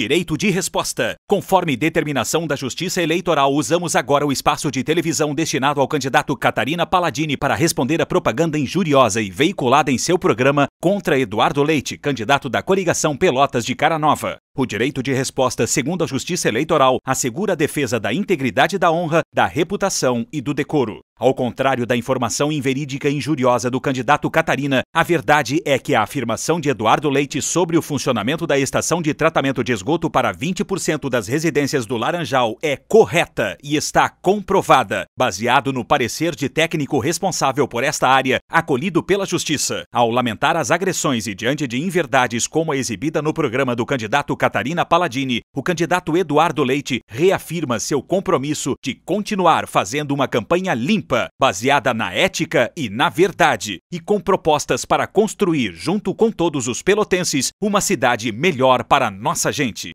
Direito de resposta. Conforme determinação da Justiça Eleitoral, usamos agora o espaço de televisão destinado ao candidato Catarina Palladini para responder a propaganda injuriosa e veiculada em seu programa contra Eduardo Leite, candidato da coligação Pelotas de Cara Nova. O direito de resposta, segundo a Justiça Eleitoral, assegura a defesa da integridade da honra, da reputação e do decoro. Ao contrário da informação inverídica e injuriosa do candidato Catarina, a verdade é que a afirmação de Eduardo Leite sobre o funcionamento da estação de tratamento de esgoto para 20% das residências do Laranjal é correta e está comprovada, baseado no parecer de técnico responsável por esta área, acolhido pela Justiça. Ao lamentar as agressões e diante de inverdades como a exibida no programa do candidato Catarina, Catarina Palladini, o candidato Eduardo Leite reafirma seu compromisso de continuar fazendo uma campanha limpa, baseada na ética e na verdade, e com propostas para construir, junto com todos os pelotenses, uma cidade melhor para nossa gente.